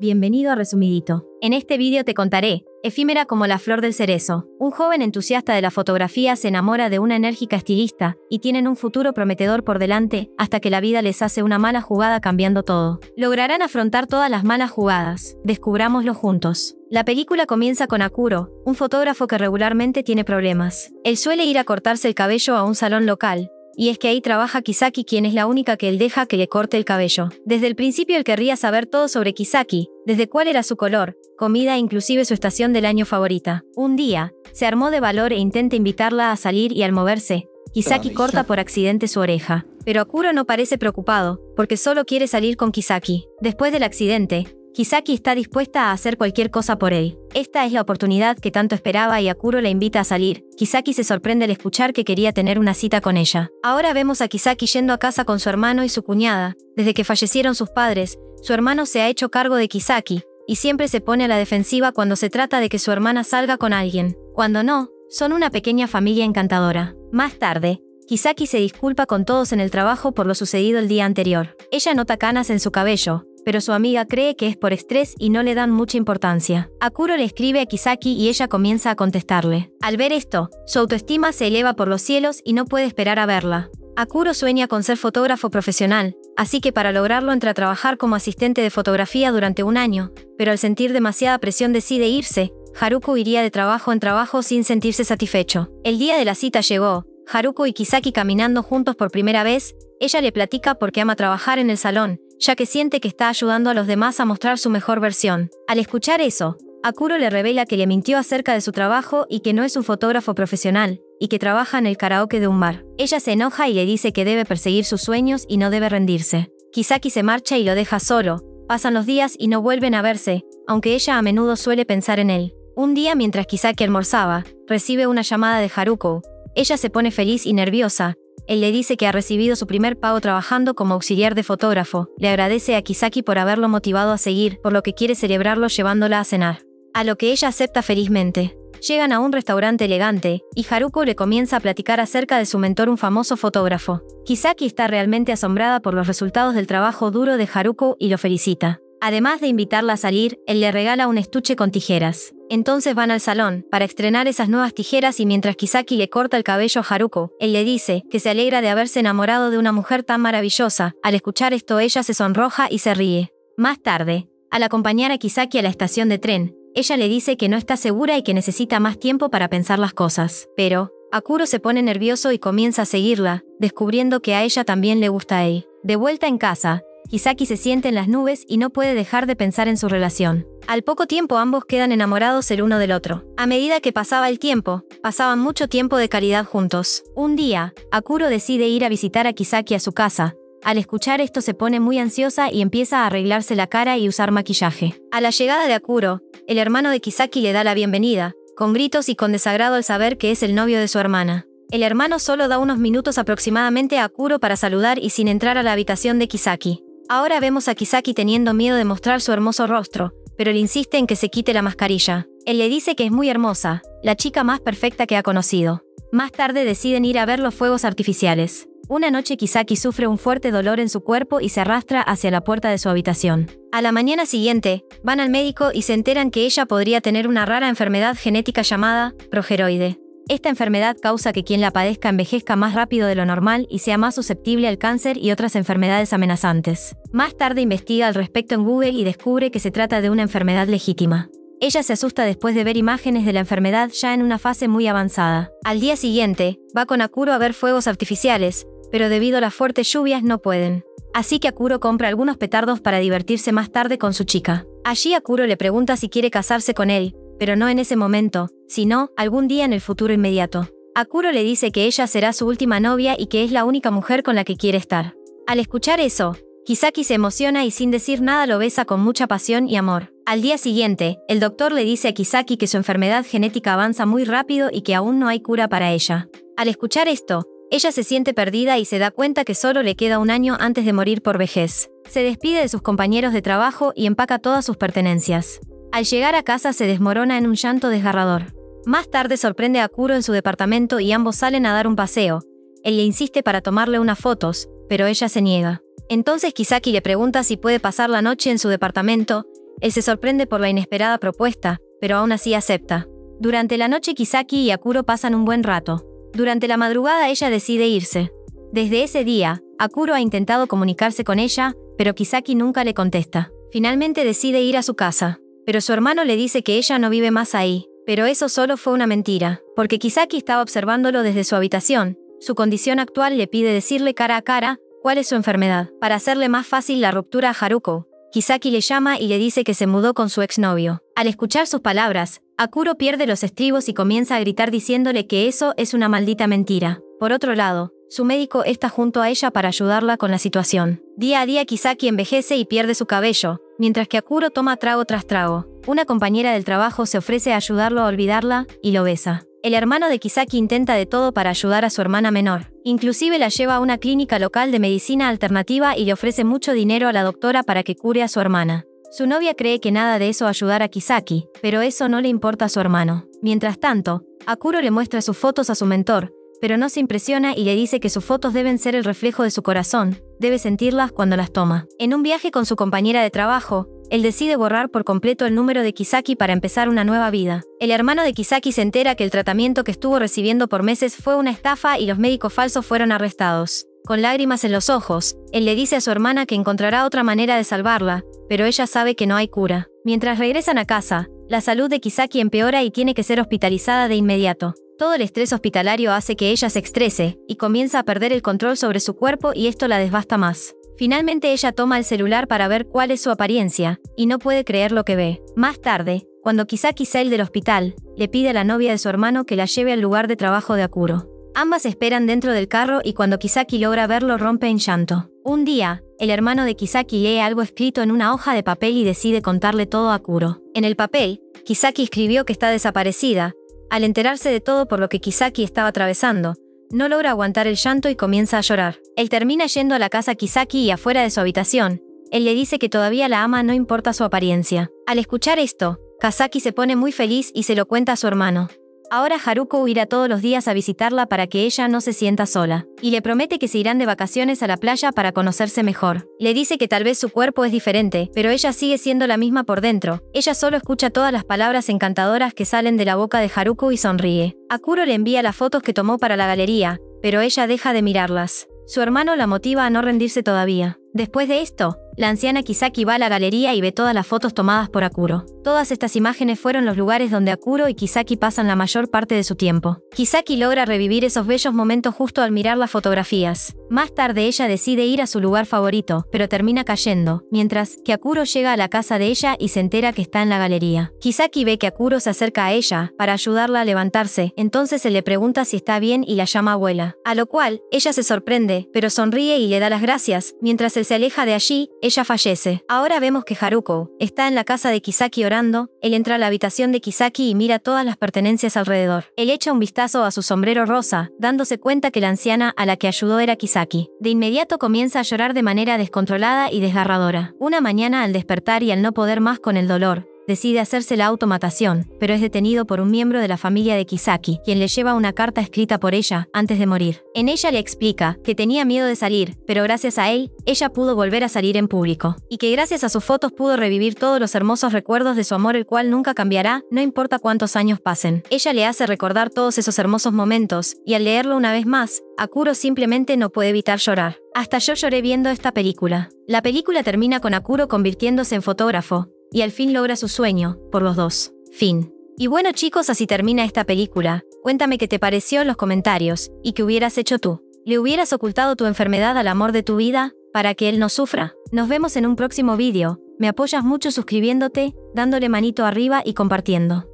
Bienvenido a Resumidito. En este vídeo te contaré, efímera como la flor del cerezo, un joven entusiasta de la fotografía se enamora de una enérgica estilista y tienen un futuro prometedor por delante hasta que la vida les hace una mala jugada cambiando todo. Lograrán afrontar todas las malas jugadas, descubrámoslo juntos. La película comienza con Akuro, un fotógrafo que regularmente tiene problemas. Él suele ir a cortarse el cabello a un salón local, y es que ahí trabaja Kisaki quien es la única que él deja que le corte el cabello. Desde el principio él querría saber todo sobre Kisaki, desde cuál era su color, comida e inclusive su estación del año favorita. Un día, se armó de valor e intenta invitarla a salir y al moverse, Kisaki corta por accidente su oreja. Pero Akuro no parece preocupado, porque solo quiere salir con Kisaki. Después del accidente, Kisaki está dispuesta a hacer cualquier cosa por él. Esta es la oportunidad que tanto esperaba y Akuro la invita a salir. Kisaki se sorprende al escuchar que quería tener una cita con ella. Ahora vemos a Kisaki yendo a casa con su hermano y su cuñada. Desde que fallecieron sus padres, su hermano se ha hecho cargo de Kisaki, y siempre se pone a la defensiva cuando se trata de que su hermana salga con alguien. Cuando no, son una pequeña familia encantadora. Más tarde, Kisaki se disculpa con todos en el trabajo por lo sucedido el día anterior. Ella nota canas en su cabello, pero su amiga cree que es por estrés y no le dan mucha importancia. Akuro le escribe a Kisaki y ella comienza a contestarle. Al ver esto, su autoestima se eleva por los cielos y no puede esperar a verla. Akuro sueña con ser fotógrafo profesional, así que para lograrlo entra a trabajar como asistente de fotografía durante un año, pero al sentir demasiada presión decide irse, Haruko iría de trabajo en trabajo sin sentirse satisfecho. El día de la cita llegó, Haruko y Kisaki caminando juntos por primera vez, ella le platica porque ama trabajar en el salón, ya que siente que está ayudando a los demás a mostrar su mejor versión. Al escuchar eso, Akuro le revela que le mintió acerca de su trabajo y que no es un fotógrafo profesional, y que trabaja en el karaoke de un bar. Ella se enoja y le dice que debe perseguir sus sueños y no debe rendirse. Kisaki se marcha y lo deja solo. Pasan los días y no vuelven a verse, aunque ella a menudo suele pensar en él. Un día mientras Kisaki almorzaba, recibe una llamada de Haruko. Ella se pone feliz y nerviosa, él le dice que ha recibido su primer pago trabajando como auxiliar de fotógrafo. Le agradece a Kisaki por haberlo motivado a seguir, por lo que quiere celebrarlo llevándola a cenar. A lo que ella acepta felizmente. Llegan a un restaurante elegante, y Haruko le comienza a platicar acerca de su mentor un famoso fotógrafo. Kisaki está realmente asombrada por los resultados del trabajo duro de Haruko y lo felicita. Además de invitarla a salir, él le regala un estuche con tijeras. Entonces van al salón, para estrenar esas nuevas tijeras y mientras Kisaki le corta el cabello a Haruko, él le dice que se alegra de haberse enamorado de una mujer tan maravillosa. Al escuchar esto ella se sonroja y se ríe. Más tarde, al acompañar a Kisaki a la estación de tren, ella le dice que no está segura y que necesita más tiempo para pensar las cosas. Pero, Akuro se pone nervioso y comienza a seguirla, descubriendo que a ella también le gusta a él. De vuelta en casa, Kisaki se siente en las nubes y no puede dejar de pensar en su relación. Al poco tiempo ambos quedan enamorados el uno del otro. A medida que pasaba el tiempo, pasaban mucho tiempo de calidad juntos. Un día, Akuro decide ir a visitar a Kisaki a su casa. Al escuchar esto se pone muy ansiosa y empieza a arreglarse la cara y usar maquillaje. A la llegada de Akuro, el hermano de Kisaki le da la bienvenida, con gritos y con desagrado al saber que es el novio de su hermana. El hermano solo da unos minutos aproximadamente a Akuro para saludar y sin entrar a la habitación de Kisaki. Ahora vemos a Kisaki teniendo miedo de mostrar su hermoso rostro, pero él insiste en que se quite la mascarilla. Él le dice que es muy hermosa, la chica más perfecta que ha conocido. Más tarde deciden ir a ver los fuegos artificiales. Una noche Kisaki sufre un fuerte dolor en su cuerpo y se arrastra hacia la puerta de su habitación. A la mañana siguiente, van al médico y se enteran que ella podría tener una rara enfermedad genética llamada progeroide. Esta enfermedad causa que quien la padezca envejezca más rápido de lo normal y sea más susceptible al cáncer y otras enfermedades amenazantes. Más tarde investiga al respecto en Google y descubre que se trata de una enfermedad legítima. Ella se asusta después de ver imágenes de la enfermedad ya en una fase muy avanzada. Al día siguiente, va con Akuro a ver fuegos artificiales, pero debido a las fuertes lluvias no pueden. Así que Akuro compra algunos petardos para divertirse más tarde con su chica. Allí Akuro le pregunta si quiere casarse con él, pero no en ese momento, sino algún día en el futuro inmediato. Akuro le dice que ella será su última novia y que es la única mujer con la que quiere estar. Al escuchar eso, Kisaki se emociona y sin decir nada lo besa con mucha pasión y amor. Al día siguiente, el doctor le dice a Kisaki que su enfermedad genética avanza muy rápido y que aún no hay cura para ella. Al escuchar esto, ella se siente perdida y se da cuenta que solo le queda un año antes de morir por vejez. Se despide de sus compañeros de trabajo y empaca todas sus pertenencias. Al llegar a casa se desmorona en un llanto desgarrador. Más tarde sorprende a Kuro en su departamento y ambos salen a dar un paseo. Él le insiste para tomarle unas fotos, pero ella se niega. Entonces Kisaki le pregunta si puede pasar la noche en su departamento, él se sorprende por la inesperada propuesta, pero aún así acepta. Durante la noche Kisaki y Akuro pasan un buen rato. Durante la madrugada ella decide irse. Desde ese día, Akuro ha intentado comunicarse con ella, pero Kisaki nunca le contesta. Finalmente decide ir a su casa. Pero su hermano le dice que ella no vive más ahí, pero eso solo fue una mentira, porque Kisaki estaba observándolo desde su habitación. Su condición actual le pide decirle cara a cara cuál es su enfermedad, para hacerle más fácil la ruptura a Haruko. Kisaki le llama y le dice que se mudó con su exnovio. Al escuchar sus palabras, Akuro pierde los estribos y comienza a gritar diciéndole que eso es una maldita mentira. Por otro lado, su médico está junto a ella para ayudarla con la situación. Día a día Kisaki envejece y pierde su cabello, mientras que Akuro toma trago tras trago. Una compañera del trabajo se ofrece a ayudarlo a olvidarla y lo besa. El hermano de Kisaki intenta de todo para ayudar a su hermana menor. Inclusive la lleva a una clínica local de medicina alternativa y le ofrece mucho dinero a la doctora para que cure a su hermana. Su novia cree que nada de eso ayudará a Kisaki, pero eso no le importa a su hermano. Mientras tanto, Akuro le muestra sus fotos a su mentor, pero no se impresiona y le dice que sus fotos deben ser el reflejo de su corazón, debe sentirlas cuando las toma. En un viaje con su compañera de trabajo, él decide borrar por completo el número de Kisaki para empezar una nueva vida. El hermano de Kisaki se entera que el tratamiento que estuvo recibiendo por meses fue una estafa y los médicos falsos fueron arrestados. Con lágrimas en los ojos, él le dice a su hermana que encontrará otra manera de salvarla, pero ella sabe que no hay cura. Mientras regresan a casa, la salud de Kisaki empeora y tiene que ser hospitalizada de inmediato. Todo el estrés hospitalario hace que ella se estrese y comienza a perder el control sobre su cuerpo y esto la desbasta más. Finalmente ella toma el celular para ver cuál es su apariencia, y no puede creer lo que ve. Más tarde, cuando Kisaki sale del hospital, le pide a la novia de su hermano que la lleve al lugar de trabajo de Akuro. Ambas esperan dentro del carro y cuando Kisaki logra verlo rompe en llanto. Un día, el hermano de Kisaki lee algo escrito en una hoja de papel y decide contarle todo a Kuro. En el papel, Kisaki escribió que está desaparecida. Al enterarse de todo por lo que Kisaki estaba atravesando, no logra aguantar el llanto y comienza a llorar. Él termina yendo a la casa Kisaki y afuera de su habitación. Él le dice que todavía la ama no importa su apariencia. Al escuchar esto, Kazaki se pone muy feliz y se lo cuenta a su hermano. Ahora Haruko irá todos los días a visitarla para que ella no se sienta sola, y le promete que se irán de vacaciones a la playa para conocerse mejor. Le dice que tal vez su cuerpo es diferente, pero ella sigue siendo la misma por dentro. Ella solo escucha todas las palabras encantadoras que salen de la boca de Haruko y sonríe. Akuro le envía las fotos que tomó para la galería, pero ella deja de mirarlas. Su hermano la motiva a no rendirse todavía. Después de esto, la anciana Kisaki va a la galería y ve todas las fotos tomadas por Akuro. Todas estas imágenes fueron los lugares donde Akuro y Kisaki pasan la mayor parte de su tiempo. Kisaki logra revivir esos bellos momentos justo al mirar las fotografías. Más tarde ella decide ir a su lugar favorito, pero termina cayendo, mientras que Akuro llega a la casa de ella y se entera que está en la galería. Kisaki ve que Akuro se acerca a ella para ayudarla a levantarse, entonces él le pregunta si está bien y la llama abuela. A lo cual, ella se sorprende, pero sonríe y le da las gracias, mientras él se aleja de allí, ella fallece. Ahora vemos que Haruko está en la casa de Kisaki orando, él entra a la habitación de Kisaki y mira todas las pertenencias alrededor. Él echa un vistazo a su sombrero rosa, dándose cuenta que la anciana a la que ayudó era Kisaki. De inmediato comienza a llorar de manera descontrolada y desgarradora. Una mañana al despertar y al no poder más con el dolor, decide hacerse la automatación, pero es detenido por un miembro de la familia de Kisaki, quien le lleva una carta escrita por ella antes de morir. En ella le explica que tenía miedo de salir, pero gracias a él, ella pudo volver a salir en público, y que gracias a sus fotos pudo revivir todos los hermosos recuerdos de su amor el cual nunca cambiará, no importa cuántos años pasen. Ella le hace recordar todos esos hermosos momentos, y al leerlo una vez más, Akuro simplemente no puede evitar llorar. Hasta yo lloré viendo esta película. La película termina con Akuro convirtiéndose en fotógrafo, y al fin logra su sueño, por los dos. Fin. Y bueno chicos, así termina esta película. Cuéntame qué te pareció en los comentarios, y qué hubieras hecho tú. ¿Le hubieras ocultado tu enfermedad al amor de tu vida, para que él no sufra? Nos vemos en un próximo vídeo, me apoyas mucho suscribiéndote, dándole manito arriba y compartiendo.